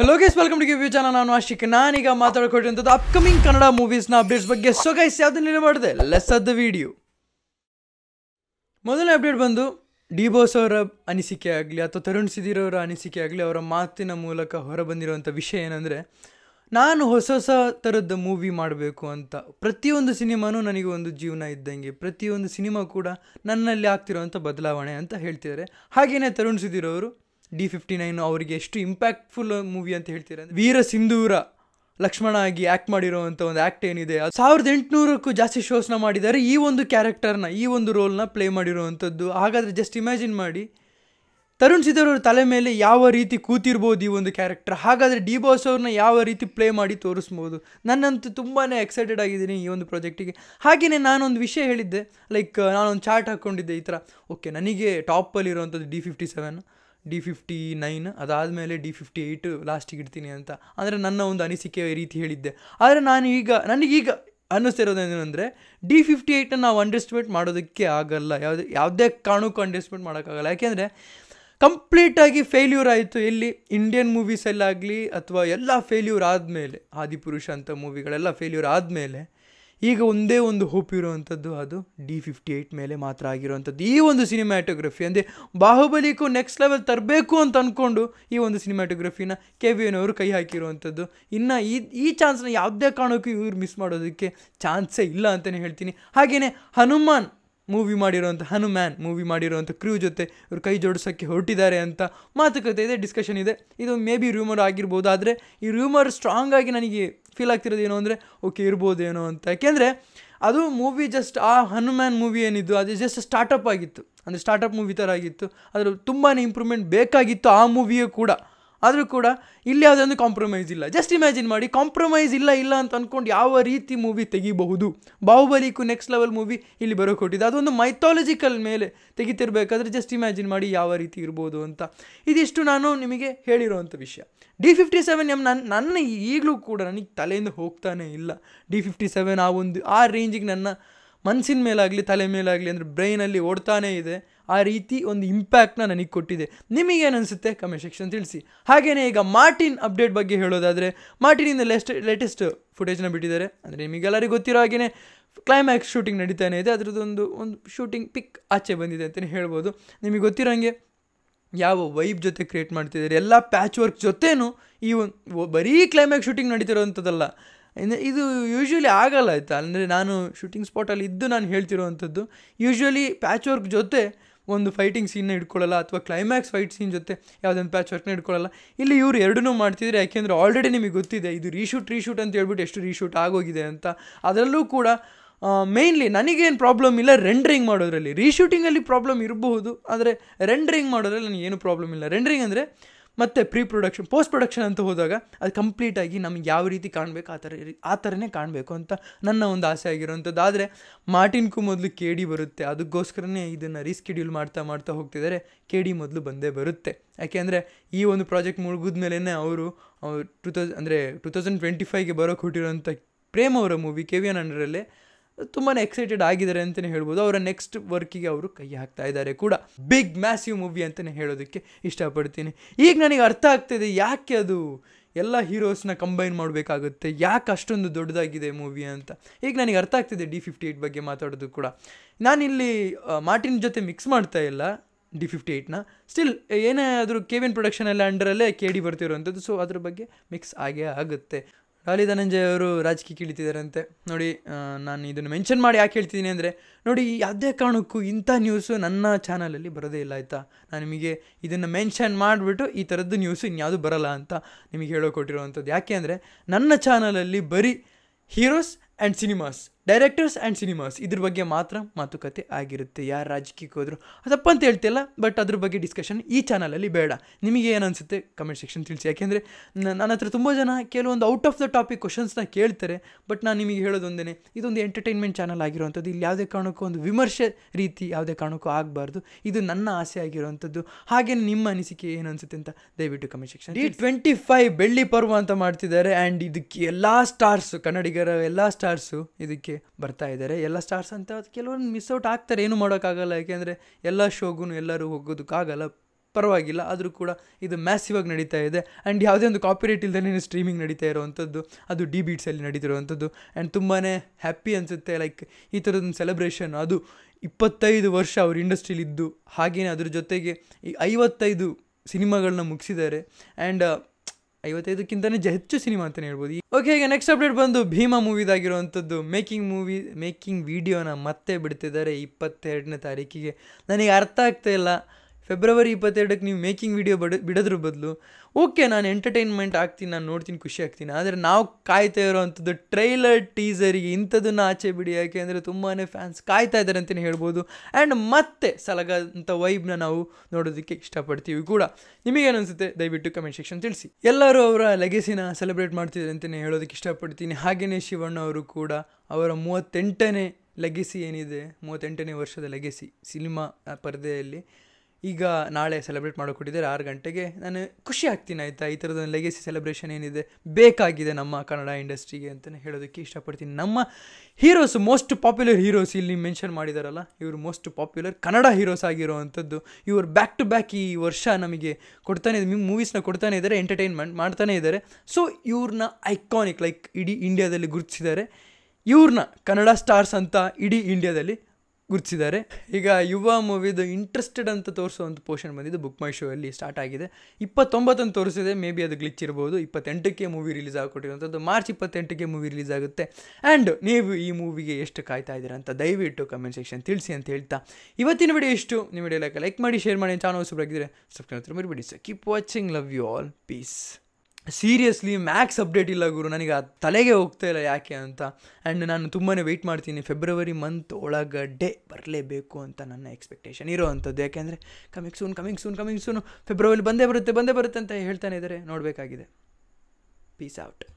hello guys welcome to ಗಿವ್ಯೂ channel ನಾನು ಆಶಿಕ್ ನಾನೀಗ ಮಾತಾಡ್ಕೊಟ್ಟಿರುವಂಥದ್ದು ಅಪ್ಕಮಿಂಗ್ ಕನ್ನಡ ಮೂವೀಸ್ನ ಅಪ್ಡೇಟ್ಸ್ ಬಗ್ಗೆ ಸೊ ಗೈಸ್ ಯಾವುದನ್ನ ಮಾಡಿದೆ ಲೆಸ್ ಆಫ್ ದ ವಿಡಿಯೋ ಮೊದಲನೇ ಅಪ್ಡೇಟ್ ಬಂದು ಡಿ ಬೋಸ್ ಅವರ ಅನಿಸಿಕೆ ಆಗಲಿ ಅಥವಾ ತರುಣ್ ಅವರ ಅನಿಸಿಕೆ ಆಗಲಿ ಅವರ ಮಾತಿನ ಮೂಲಕ ಹೊರ ಬಂದಿರುವಂಥ ವಿಷಯ ಏನಂದರೆ ನಾನು ಹೊಸ ಹೊಸ ಥರದ ಮೂವಿ ಮಾಡಬೇಕು ಅಂತ ಪ್ರತಿಯೊಂದು ಸಿನಿಮಾನೂ ನನಗೆ ಒಂದು ಜೀವನ ಇದ್ದಂಗೆ ಪ್ರತಿಯೊಂದು ಸಿನಿಮಾ ಕೂಡ ನನ್ನಲ್ಲಿ ಆಗ್ತಿರುವಂಥ ಬದಲಾವಣೆ ಅಂತ ಹೇಳ್ತಿದ್ದಾರೆ ಹಾಗೆಯೇ ತರುಣ್ ಅವರು ಡಿ ಫಿಫ್ಟಿ ನೈನು ಅವರಿಗೆ ಎಷ್ಟು ಇಂಪ್ಯಾಕ್ಟ್ಫುಲ್ ಮೂವಿ ಅಂತ ಹೇಳ್ತೀರ ವೀರ ಸಿಂಧೂರ ಲಕ್ಷ್ಮಣ ಆಗಿ ಆ್ಯಕ್ಟ್ ಮಾಡಿರುವಂಥ ಒಂದು ಆ್ಯಕ್ಟ್ ಏನಿದೆ ಸಾವಿರದ ಎಂಟುನೂರಕ್ಕೂ ಜಾಸ್ತಿ ಶೋಸ್ನ ಮಾಡಿದ್ದಾರೆ ಈ ಒಂದು ಕ್ಯಾರೆಕ್ಟರ್ನ ಈ ಒಂದು ರೋಲ್ನ ಪ್ಲೇ ಮಾಡಿರುವಂಥದ್ದು ಹಾಗಾದರೆ ಜಸ್ಟ್ ಇಮ್ಯಾಜಿನ್ ಮಾಡಿ ತರುಣ್ ಸಿದ್ದರ್ ಅವ್ರ ತಲೆ ಮೇಲೆ ಯಾವ ರೀತಿ ಕೂತಿರ್ಬೋದು ಈ ಒಂದು ಕ್ಯಾರೆಕ್ಟರ್ ಹಾಗಾದರೆ ಡಿ ಬಾಸ್ ಅವ್ರನ್ನ ಯಾವ ರೀತಿ ಪ್ಲೇ ಮಾಡಿ ತೋರಿಸ್ಬೋದು ನನ್ನಂತೂ ತುಂಬಾ ಎಕ್ಸೈಟೆಡ್ ಆಗಿದ್ದೀನಿ ಈ ಒಂದು ಪ್ರಾಜೆಕ್ಟಿಗೆ ಹಾಗೆಯೇ ನಾನೊಂದು ವಿಷಯ ಹೇಳಿದ್ದೆ ಲೈಕ್ ನಾನೊಂದು ಚಾರ್ಟ್ ಹಾಕ್ಕೊಂಡಿದ್ದೆ ಈ ಥರ ಓಕೆ ನನಗೆ ಟಾಪಲ್ಲಿರುವಂಥದ್ದು D fifty seven D fifty nine ಅದಾದಮೇಲೆ ಡಿ ಫಿಫ್ಟಿ ಏಯ್ಟ್ ಲಾಸ್ಟಿಗೆ ಇಡ್ತೀನಿ ಅಂತ ಅಂದರೆ ನನ್ನ ಒಂದು ಅನಿಸಿಕೆ ರೀತಿ ಹೇಳಿದ್ದೆ ಆದರೆ ನಾನು ಈಗ ನನಗೀಗ ಅನ್ನಿಸ್ತಿರೋದೇನೆಂದರೆ ಡಿ ಫಿಫ್ಟಿ ಏಯ್ಟನ್ನು ನಾವು ಅಂಡರ್ಸ್ಟಿಮೇಟ್ ಮಾಡೋದಕ್ಕೆ ಆಗಲ್ಲ ಯಾವುದೇ ಯಾವುದೇ ಕಾರಣಕ್ಕೂ ಅಂಡರ್ಸ್ಟಿಮೇಟ್ ಮಾಡೋಕ್ಕಾಗಲ್ಲ ಯಾಕೆಂದರೆ ಕಂಪ್ಲೀಟಾಗಿ ಫೇಲ್ಯೂರ್ ಆಯಿತು ಎಲ್ಲಿ ಇಂಡಿಯನ್ ಮೂವೀಸಲ್ಲಾಗಲಿ ಅಥವಾ ಎಲ್ಲ ಫೇಲ್ಯೂರ್ ಆದಮೇಲೆ ಆದಿಪುರುಷ ಅಂತ ಮೂವಿಗಳೆಲ್ಲ ಫೇಲ್ಯೂರ್ ಆದಮೇಲೆ ಈಗ ಒಂದೇ ಒಂದು ಹೋಪ್ ಇರುವಂಥದ್ದು ಅದು ಡಿ ಫಿಫ್ಟಿ ಏಯ್ಟ್ ಮೇಲೆ ಮಾತ್ರ ಆಗಿರುವಂಥದ್ದು ಈ ಒಂದು ಸಿನಿಮ್ಯಾಟೋಗ್ರಫಿ ಅಂದರೆ ಬಾಹುಬಲಿಗೂ ನೆಕ್ಸ್ಟ್ ಲೆವೆಲ್ ತರಬೇಕು ಅಂತ ಅಂದ್ಕೊಂಡು ಈ ಒಂದು ಸಿನಿಮ್ಯಾಟೋಗ್ರಫಿನ ಕೆ ವಿ ಎನ್ ಅವರು ಕೈ ಹಾಕಿರುವಂಥದ್ದು ಇನ್ನು ಈ ಈ ಚಾನ್ಸ್ನ ಯಾವುದೇ ಕಾರಣಕ್ಕೂ ಇವ್ರು ಮಿಸ್ ಮಾಡೋದಕ್ಕೆ ಚಾನ್ಸೇ ಇಲ್ಲ ಅಂತಲೇ ಹೇಳ್ತೀನಿ ಹಾಗೆಯೇ ಹನುಮಾನ್ ಮೂವಿ ಮಾಡಿರೋಂಥ ಹನುಮ್ಯಾನ್ ಮೂವಿ ಮಾಡಿರುವಂಥ ಕ್ರೂ ಜೊತೆ ಇವರು ಕೈ ಜೋಡಿಸೋಕ್ಕೆ ಹೊರಟಿದ್ದಾರೆ ಅಂತ ಮಾತುಕತೆ ಇದೆ ಡಿಸ್ಕಷನ್ ಇದೆ ಇದು ಮೇ ಬಿ ರೂಮರ್ ಆಗಿರ್ಬೋದು ಆದರೆ ಈ ರೂಮರ್ ಸ್ಟ್ರಾಂಗ್ ಆಗಿ ನನಗೆ ಫೀಲ್ ಆಗ್ತಿರೋದೇನು ಅಂದರೆ ಓಕೆ ಇರ್ಬೋದೇನೋ ಅಂತ ಯಾಕೆಂದರೆ ಅದು ಮೂವಿ ಜಸ್ಟ್ ಆ ಹನುಮ್ಯಾನ್ ಮೂವಿ ಏನಿದ್ದು ಅದು ಜಸ್ಟ್ ಸ್ಟಾರ್ಟಪ್ ಆಗಿತ್ತು ಅಂದರೆ ಸ್ಟಾರ್ಟಪ್ ಮೂವಿ ಥರ ಆಗಿತ್ತು ಅದರ ತುಂಬಾ ಇಂಪ್ರೂವ್ಮೆಂಟ್ ಬೇಕಾಗಿತ್ತು ಆ ಮೂವಿಯೂ ಕೂಡ ಆದರೂ ಕೂಡ ಇಲ್ಲಿ ಯಾವುದೊಂದು ಕಾಂಪ್ರಮೈಸ್ ಇಲ್ಲ ಜಸ್ಟ್ ಇಮ್ಯಾಜಿನ್ ಮಾಡಿ ಕಾಂಪ್ರಮೈಸ್ ಇಲ್ಲ ಇಲ್ಲ ಅಂತ ಅಂದ್ಕೊಂಡು ಯಾವ ರೀತಿ ಮೂವಿ ತೆಗಿಬಹುದು ಬಾಹುಬಲಿಗೂ ನೆಕ್ಸ್ಟ್ ಲೆವೆಲ್ ಮೂವಿ ಇಲ್ಲಿ ಬರೋಕೆ ಕೊಟ್ಟಿದೆ ಅದೊಂದು ಮೈಥಾಲಜಿಕಲ್ ಮೇಲೆ ತೆಗಿತಿರ್ಬೇಕಾದ್ರೆ ಜಸ್ಟ್ ಇಮ್ಯಾಜಿನ್ ಮಾಡಿ ಯಾವ ರೀತಿ ಇರ್ಬೋದು ಅಂತ ಇದಿಷ್ಟು ನಾನು ನಿಮಗೆ ಹೇಳಿರುವಂಥ ವಿಷಯ ಡಿ ಫಿಫ್ಟಿ ಸೆವೆನ್ ಎಮ್ ನನ್ನ ನನ್ನ ಈಗಲೂ ಕೂಡ ನನಗೆ ತಲೆಯಿಂದ ಹೋಗ್ತಾನೆ ಇಲ್ಲ ಡಿ ಫಿಫ್ಟಿ ಸೆವೆನ್ ಆ ಒಂದು ಆ ರೇಂಜಿಗೆ ನನ್ನ ಮನಸ್ಸಿನ ಮೇಲಾಗಲಿ ತಲೆ ಮೇಲಾಗಲಿ ಅಂದರೆ ಬ್ರೈನಲ್ಲಿ ಓಡ್ತಾನೇ ಇದೆ ಆ ರೀತಿ ಒಂದು ಇಂಪ್ಯಾಕ್ಟ್ನ ನನಗೆ ಕೊಟ್ಟಿದೆ ನಿಮಗೇನು ಅನಿಸುತ್ತೆ ಕಮೆಂಟ್ ಸೆಕ್ಷನ್ ತಿಳಿಸಿ ಹಾಗೆಯೇ ಈಗ ಮಾರ್ಟಿನ್ ಅಪ್ಡೇಟ್ ಬಗ್ಗೆ ಹೇಳೋದಾದರೆ ಮಾರ್ಟಿನಿಂದ ಲೆಸ್ಟ್ ಲೇಟೆಸ್ಟ್ ಫುಟೇಜ್ನ ಬಿಟ್ಟಿದ್ದಾರೆ ಅಂದರೆ ನಿಮಗೆಲ್ಲರಿಗೂ ಗೊತ್ತಿರೋ ಹಾಗೆಯೇ ಕ್ಲೈಮ್ಯಾಕ್ಸ್ ಶೂಟಿಂಗ್ ನಡೀತಾನೆ ಇದೆ ಅದರದ್ದೊಂದು ಒಂದು ಶೂಟಿಂಗ್ ಪಿಕ್ ಆಚೆ ಬಂದಿದೆ ಅಂತಲೇ ಹೇಳ್ಬೋದು ನಿಮಗೆ ಗೊತ್ತಿರೋಂಗೆ ಯಾವ ವೈಬ್ ಜೊತೆ ಕ್ರಿಯೇಟ್ ಮಾಡ್ತಿದ್ದಾರೆ ಎಲ್ಲ ಪ್ಯಾಚ್ ವರ್ಕ್ ಜೊತೆನೂ ಈ ಒಂದು ಬರೀ ಕ್ಲೈಮ್ಯಾಕ್ಸ್ ಶೂಟಿಂಗ್ ನಡೀತಿರೋವಂಥದ್ದಲ್ಲ ಇದು ಯೂಶ್ವಲಿ ಆಗಲ್ಲ ಆಯಿತಾ ಅಂದರೆ ನಾನು ಶೂಟಿಂಗ್ ಸ್ಪಾಟಲ್ಲಿ ಇದ್ದು ನಾನು ಹೇಳ್ತಿರುವಂಥದ್ದು ಯೂಶ್ವಲಿ ಪ್ಯಾಚ್ ವರ್ಕ್ ಜೊತೆ ಒಂದು ಫೈಟಿಂಗ್ ಸೀನ್ನ ಇಟ್ಕೊಳ್ಳಲ್ಲ ಅಥವಾ ಕ್ಲೈಮ್ಯಾಕ್ಸ್ ಫೈಟ್ ಸೀನ್ ಜೊತೆ ಯಾವುದೊಂದು ಪ್ಯಾಚ್ ವರ್ಕ್ನ ಇಟ್ಕೊಳ್ಳಲ್ಲ ಇಲ್ಲಿ ಇವರು ಎರಡನ್ನೂ ಮಾಡ್ತಿದ್ರೆ ಯಾಕೆಂದರೆ ಆಲ್ರೆಡಿ ನಿಮಗೆ ಗೊತ್ತಿದೆ ಇದು ರೀಶೂಟ್ ರೀಶೂಟ್ ಅಂತ ಹೇಳ್ಬಿಟ್ಟು ಎಷ್ಟು ರೀಶೂಟ್ ಆಗೋಗಿದೆ ಅಂತ ಅದರಲ್ಲೂ ಕೂಡ ಮೇಯ್ನ್ಲಿ ನನಗೇನು ಪ್ರಾಬ್ಲಮ್ ಇಲ್ಲ ರೆಂಡ್ರಿಂಗ್ ಮಾಡೋದ್ರಲ್ಲಿ ರೀಶೂಟಿಂಗಲ್ಲಿ ಪ್ರಾಬ್ಲಮ್ ಇರಬಹುದು ಆದರೆ ರೆಂಡ್ರಿಂಗ್ ಮಾಡೋದ್ರಲ್ಲಿ ನನಗೇನು ಪ್ರಾಬ್ಲಮ್ ಇಲ್ಲ ರೆಂಡ್ರಿಂಗ್ ಅಂದರೆ ಮತ್ತು ಪ್ರೀ ಪ್ರೊಡಕ್ಷನ್ ಪೋಸ್ಟ್ ಪ್ರೊಡಕ್ಷನ್ ಅಂತ ಹೋದಾಗ ಅದು ಕಂಪ್ಲೀಟಾಗಿ ನಮಗೆ ಯಾವ ರೀತಿ ಕಾಣಬೇಕು ಆ ಥರ ಆ ಥರನೇ ಕಾಣಬೇಕು ಅಂತ ನನ್ನ ಒಂದು ಆಸೆ ಆಗಿರೋವಂಥದ್ದು ಆದರೆ ಮಾರ್ಟಿನ್ಗೂ ಮೊದಲು ಕೆ ಡಿ ಬರುತ್ತೆ ಅದಕ್ಕೋಸ್ಕರನೇ ಇದನ್ನು ರೀಸ್ಕೆಡ್ಯೂಲ್ ಮಾಡ್ತಾ ಮಾಡ್ತಾ ಹೋಗ್ತಿದ್ದಾರೆ ಕೆ ಡಿ ಮೊದಲು ಬಂದೇ ಬರುತ್ತೆ ಯಾಕೆಂದರೆ ಈ ಒಂದು ಪ್ರಾಜೆಕ್ಟ್ ಮುಳುಗಿದ ಮೇಲೇ ಅವರು ಟೂ ತೌಸ್ ಅಂದರೆ ಟೂ ತೌಸಂಡ್ ಟ್ವೆಂಟಿ ಫೈವ್ಗೆ ಬರೋಕೆ ಹುಟ್ಟಿರೋಂಥ ಪ್ರೇಮ್ ಅವರ ಮೂವಿ ಕೆ ವಿ ಎನ್ ತುಂಬಾ ಎಕ್ಸೈಟೆಡ್ ಆಗಿದ್ದಾರೆ ಅಂತಲೇ ಹೇಳ್ಬೋದು ಅವರ ನೆಕ್ಸ್ಟ್ ವರ್ಕಿಗೆ ಅವರು ಕೈ ಹಾಕ್ತಾ ಇದ್ದಾರೆ ಕೂಡ ಬಿಗ್ ಮ್ಯಾಸಿವ್ ಮೂವಿ ಅಂತಲೇ ಹೇಳೋದಕ್ಕೆ ಇಷ್ಟಪಡ್ತೀನಿ ಈಗ ನನಗೆ ಅರ್ಥ ಆಗ್ತಿದೆ ಯಾಕೆ ಅದು ಎಲ್ಲ ಹೀರೋಸ್ನ ಕಂಬೈನ್ ಮಾಡಬೇಕಾಗುತ್ತೆ ಯಾಕೆ ಅಷ್ಟೊಂದು ದೊಡ್ಡದಾಗಿದೆ ಮೂವಿ ಅಂತ ಈಗ ನನಗೆ ಅರ್ಥ ಆಗ್ತಿದೆ ಡಿ ಫಿಫ್ಟಿ ಏಯ್ಟ್ ಬಗ್ಗೆ ಮಾತಾಡೋದು ಕೂಡ ನಾನಿಲ್ಲಿ ಮಾರ್ಟಿನ್ ಜೊತೆ ಮಿಕ್ಸ್ ಮಾಡ್ತಾ ಇಲ್ಲ ಡಿ ಫಿಫ್ಟಿ ಏಯ್ಟ್ನ ಸ್ಟಿಲ್ ಏನೇ ಆದರೂ ಕೆ ವಿನ್ ಪ್ರೊಡಕ್ಷನ್ ಎಲ್ಲ ಅಂಡರಲ್ಲೇ ಕೆ ಡಿ ಬರ್ತಿರೋವಂಥದ್ದು ಸೊ ಅದ್ರ ಬಗ್ಗೆ ಮಿಕ್ಸ್ ಆಗೇ ಆಗುತ್ತೆ ಖಾಲಿ ಧನಂಜಯ ಅವರು ರಾಜಕೀಯಕ್ಕೆ ಇಳಿತಿದ್ದಾರಂತೆ ನೋಡಿ ನಾನು ಇದನ್ನು ಮೆನ್ಷನ್ ಮಾಡಿ ಯಾಕೆ ಹೇಳ್ತಿದ್ದೀನಿ ಅಂದರೆ ನೋಡಿ ಯಾವುದೇ ಕಾರಣಕ್ಕೂ ಇಂಥ ನ್ಯೂಸು ನನ್ನ ಚಾನಲಲ್ಲಿ ಬರೋದೇ ಇಲ್ಲ ಆಯಿತಾ ನಾನು ನಿಮಗೆ ಇದನ್ನು ಮೆನ್ಷನ್ ಮಾಡಿಬಿಟ್ಟು ಈ ಥರದ್ದು ನ್ಯೂಸು ಇನ್ಯಾವುದು ಬರಲ್ಲ ಅಂತ ನಿಮಗೆ ಹೇಳೋ ಕೊಟ್ಟಿರುವಂಥದ್ದು ಯಾಕೆ ಅಂದರೆ ನನ್ನ ಚಾನಲಲ್ಲಿ ಬರೀ heroes and cinemas directors and cinemas ಇದ್ರ ಬಗ್ಗೆ ಮಾತ್ರ ಮಾತುಕತೆ ಆಗಿರುತ್ತೆ ಯಾರು ರಾಜಕೀಯಕ್ಕೆ ಹೋದ್ರು ಅಂತ ಹೇಳ್ತಿಲ್ಲ ಬಟ್ ಅದ್ರ ಬಗ್ಗೆ ಡಿಸ್ಕಷನ್ ಈ ಚಾನಲಲ್ಲಿ ಬೇಡ ನಿಮಗೆ ಏನು ಅನಿಸುತ್ತೆ ಕಮೆಂಟ್ ಸೆಕ್ಷನ್ ತಿಳಿಸಿ ಯಾಕೆಂದರೆ ನನ್ನ ಹತ್ರ ತುಂಬ ಜನ ಕೆಲವೊಂದು ಔಟ್ ಆಫ್ ದ ಟಾಪಿಕ್ ಕ್ವಶನ್ಸ್ನ ಕೇಳ್ತಾರೆ ಬಟ್ ನಾನು ನಿಮಗೆ ಹೇಳೋದೊಂದೇ ಇದೊಂದು ಎಂಟರ್ಟೈನ್ಮೆಂಟ್ ಚಾನಲ್ ಆಗಿರುವಂಥದ್ದು ಇಲ್ಲಿ ಯಾವುದೇ ಕಾರಣಕ್ಕೂ ಒಂದು ವಿಮರ್ಶೆ ರೀತಿ ಯಾವುದೇ ಕಾರಣಕ್ಕೂ ಆಗಬಾರ್ದು ಇದು ನನ್ನ ಆಸೆ ಆಗಿರುವಂಥದ್ದು ಹಾಗೆ ನಿಮ್ಮ ಅನಿಸಿಕೆ ಏನು ಅನಿಸುತ್ತೆ ಅಂತ ದಯವಿಟ್ಟು ಕಮೆಂಟ್ ಸೆಕ್ಷನ್ ಈ ಟ್ವೆಂಟಿ ಫೈವ್ ಬೆಳ್ಳಿ ಪರ್ವ ಅಂತ ಮಾಡ್ತಿದ್ದಾರೆ ಆ್ಯಂಡ್ ಇದಕ್ಕೆ ಎಲ್ಲ ಸ್ಟಾರ್ಸು ಕನ್ನಡಿಗರ ಎಲ್ಲ ಸ್ಟಾರ್ಸು ಇದಕ್ಕೆ ಬರ್ತಾ ಇದ್ದಾರೆ ಎಲ್ಲ ಸ್ಟಾರ್ಸ್ ಅಂತ ಕೆಲವೊಂದು ಮಿಸ್ ಔಟ್ ಆಗ್ತಾರೆ ಏನು ಮಾಡೋಕ್ಕಾಗಲ್ಲ ಯಾಕೆಂದರೆ ಎಲ್ಲ ಶೋಗೂ ಎಲ್ಲರೂ ಹೋಗೋದಕ್ಕಾಗಲ್ಲ ಪರವಾಗಿಲ್ಲ ಆದರೂ ಕೂಡ ಇದು ಮ್ಯಾಸಿವ್ ಆಗಿ ನಡೀತಾ ಇದೆ ಆ್ಯಂಡ್ ಯಾವುದೇ ಒಂದು ಕಾಪಿರೇಟ್ ಇಲ್ಲದೇ ಸ್ಟ್ರೀಮಿಂಗ್ ನಡೀತಾ ಇರೋವಂಥದ್ದು ಅದು ಡಿ ಬೀಟ್ಸಲ್ಲಿ ನಡೀತಿರುವಂಥದ್ದು ಆ್ಯಂಡ್ ತುಂಬಾ ಹ್ಯಾಪಿ ಅನಿಸುತ್ತೆ ಲೈಕ್ ಈ ಥರದೊಂದು ಸೆಲೆಬ್ರೇಷನ್ ಅದು ಇಪ್ಪತ್ತೈದು ವರ್ಷ ಅವ್ರ ಇದ್ದು ಹಾಗೆಯೇ ಅದ್ರ ಜೊತೆಗೆ ಈ ಐವತ್ತೈದು ಸಿನಿಮಾಗಳನ್ನ ಮುಗಿಸಿದ್ದಾರೆ ಆ್ಯಂಡ್ ಐವತ್ತೈದಕ್ಕಿಂತಲೇ ಹೆಚ್ಚು ಸಿನಿಮಾ ಅಂತಲೇ ಹೇಳ್ಬೋದು ಓಕೆ ಈಗ ನೆಕ್ಸ್ಟ್ ಅಪ್ಡೇಟ್ ಬಂದು ಭೀಮಾ ಮೂವಿದಾಗಿರುವಂಥದ್ದು ಮೇಕಿಂಗ್ ಮೂವಿ ಮೇಕಿಂಗ್ ವಿಡಿಯೋನ ಮತ್ತೆ ಬಿಡ್ತಿದ್ದಾರೆ ಇಪ್ಪತ್ತೆರಡನೇ ತಾರೀಕಿಗೆ ನನಗೆ ಅರ್ಥ ಆಗ್ತಾ ಇಲ್ಲ ಫೆಬ್ರವರಿ ಇಪ್ಪತ್ತೆರಡಕ್ಕೆ ನೀವು ಮೇಕಿಂಗ್ ವಿಡಿಯೋ ಬಡ ಬಿಡೋದ್ರ ಬದಲು ಓಕೆ ನಾನು ಎಂಟರ್ಟೈನ್ಮೆಂಟ್ ಆಗ್ತೀನಿ ನಾನು ನೋಡ್ತೀನಿ ಖುಷಿ ಆಗ್ತೀನಿ ಆದರೆ ನಾವು ಕಾಯ್ತಾ ಇರೋವಂಥದ್ದು ಟ್ರೈಲರ್ ಟೀಸರಿಗೆ ಇಂಥದ್ದನ್ನು ಆಚೆ ಬಿಡಿ ಯಾಕೆ ಅಂದರೆ ತುಂಬಾ ಫ್ಯಾನ್ಸ್ ಕಾಯ್ತಾ ಇದ್ದಾರೆ ಅಂತಲೇ ಹೇಳ್ಬೋದು ಆ್ಯಂಡ್ ಮತ್ತೆ ಸಲಗಂಥ ವೈಬ್ನ ನಾವು ನೋಡೋದಕ್ಕೆ ಇಷ್ಟಪಡ್ತೀವಿ ಕೂಡ ಅನಿಸುತ್ತೆ ದಯವಿಟ್ಟು ಕಮೆಂಟ್ ಸೆಕ್ಷನ್ ತಿಳಿಸಿ ಎಲ್ಲರೂ ಅವರ ಲೆಗೆಸಿನ ಸೆಲೆಬ್ರೇಟ್ ಮಾಡ್ತಿದ್ದಾರೆ ಅಂತಲೇ ಹೇಳೋದಕ್ಕೆ ಇಷ್ಟಪಡ್ತೀನಿ ಹಾಗೆಯೇ ಶಿವಣ್ಣ ಅವರು ಕೂಡ ಅವರ ಮೂವತ್ತೆಂಟನೇ ಲೆಗೆಸಿ ಏನಿದೆ ಮೂವತ್ತೆಂಟನೇ ವರ್ಷದ ಲೆಗೆಸಿ ಸಿನಿಮಾ ಪರದೆಯಲ್ಲಿ ಈಗ ನಾಳೆ ಸೆಲೆಬ್ರೇಟ್ ಮಾಡಿಕೊಟ್ಟಿದ್ದಾರೆ ಆರು ಗಂಟೆಗೆ ನಾನು ಖುಷಿ ಆಗ್ತೀನಿ ಆಯಿತಾ ಈ ಥರದ ಲೆಗೆಸಿ ಸೆಲೆಬ್ರೇಷನ್ ಏನಿದೆ ಬೇಕಾಗಿದೆ ನಮ್ಮ ಕನ್ನಡ ಇಂಡಸ್ಟ್ರಿಗೆ ಅಂತಲೇ ಹೇಳೋದಕ್ಕೆ ಇಷ್ಟಪಡ್ತೀನಿ ನಮ್ಮ ಹೀರೋಸ್ ಮೋಸ್ಟ್ ಪಾಪ್ಯುಲರ್ ಹೀರೋಸ್ ಇಲ್ಲಿ ಮೆನ್ಷನ್ ಮಾಡಿದಾರಲ್ಲ ಇವರು ಮೋಸ್ಟ್ ಪಾಪ್ಯುಲರ್ ಕನ್ನಡ ಹೀರೋಸ್ ಆಗಿರೋ ಅಂಥದ್ದು ಇವರು ಬ್ಯಾಕ್ ಟು ಬ್ಯಾಕ್ ಈ ವರ್ಷ ನಮಗೆ ಕೊಡ್ತಾನೆ ಇದೆ ಮೂವೀಸ್ನ ಕೊಡ್ತಾನೆ ಇದ್ದಾರೆ ಎಂಟರ್ಟೈನ್ಮೆಂಟ್ ಮಾಡ್ತಾನೇ ಇದ್ದಾರೆ ಸೊ ಇವ್ರನ್ನ ಐಕಾನಿಕ್ ಲೈಕ್ ಇಡೀ ಇಂಡಿಯಾದಲ್ಲಿ ಗುರುತಿಸಿದ್ದಾರೆ ಇವ್ರನ್ನ ಕನ್ನಡ ಸ್ಟಾರ್ಸ್ ಅಂತ ಇಡೀ ಇಂಡಿಯಾದಲ್ಲಿ ಗುರುತಿಸಿದ್ದಾರೆ ಈಗ ಯುವ ಮೂವಿದು ಇಂಟ್ರೆಸ್ಟೆಡ್ ಅಂತ ತೋರಿಸೋ ಒಂದು ಪೋರ್ಷನ್ ಬಂದಿದ್ದು ಬುಕ್ ಮೈ ಶೋ ಅಲ್ಲಿ ಸ್ಟಾರ್ಟ್ ಆಗಿದೆ ಇಪ್ಪತ್ತೊಂಬತ್ತನ್ನು ತೋರಿಸಿದೆ ಮೇ ಬಿ ಅದು ಗ್ಲಿಚ್ ಇರ್ಬೋದು ಇಪ್ಪತ್ತೆಂಟಕ್ಕೆ ಮೂವಿ ರಿಲೀಸ್ ಆಗಿಕೊಟ್ಟಿರುವಂಥದ್ದು ಮಾರ್ಚ್ ಇಪ್ಪತ್ತೆಂಟಕ್ಕೆ ಮೂವಿ ರಿಲೀಸ್ ಆಗುತ್ತೆ ಆ್ಯಂಡ್ ನೀವು ಈ ಮೂವಿಗೆ ಎಷ್ಟು ಕಾಯ್ತಾ ಇದ್ದೀರಾ ಅಂತ ದಯವಿಟ್ಟು ಕಮೆಂಟ್ ಸೆಕ್ಷನ್ ತಿಳಿಸಿ ಅಂತ ಹೇಳ್ತಾ ಇವತ್ತಿನ ವಿಡಿಯೋ ಇಷ್ಟು ನಿಮ್ಮ ವಿಡಿಯೋ ಲೈಕ್ ಮಾಡಿ ಶೇರ್ ಮಾಡಿ ಚಾನಲ್ ಹೊಸಬ್ರಾಗಿದ್ದರೆ ಸಬ್ಸ್ಕ್ರೈಬ್ ಮರಿಬೇಡಿ sir keep watching love you all peace seriously Max update ಇಲ್ಲ ಗುರು ನನಗೆ ಆ ತಲೆಗೆ ಹೋಗ್ತಾ ಇಲ್ಲ ಯಾಕೆ ಅಂತ ಆ್ಯಂಡ್ ನಾನು ತುಂಬಾ ವೆಯ್ಟ್ ಮಾಡ್ತೀನಿ ಫೆಬ್ರವರಿ ಮಂತ್ ಒಳಗಡೆ ಬರಲೇಬೇಕು ಅಂತ ನನ್ನ ಎಕ್ಸ್ಪೆಕ್ಟೇಷನ್ ಇರೋ ಅಂಥದ್ದು ಯಾಕೆಂದರೆ coming soon coming soon coming soon February ಬಂದೇ ಬರುತ್ತೆ ಬಂದೇ ಬರುತ್ತೆ ಅಂತ ಹೇಳ್ತಾನೆ ಇದ್ದಾರೆ ನೋಡಬೇಕಾಗಿದೆ ಪೀಸ್ ಔಟ್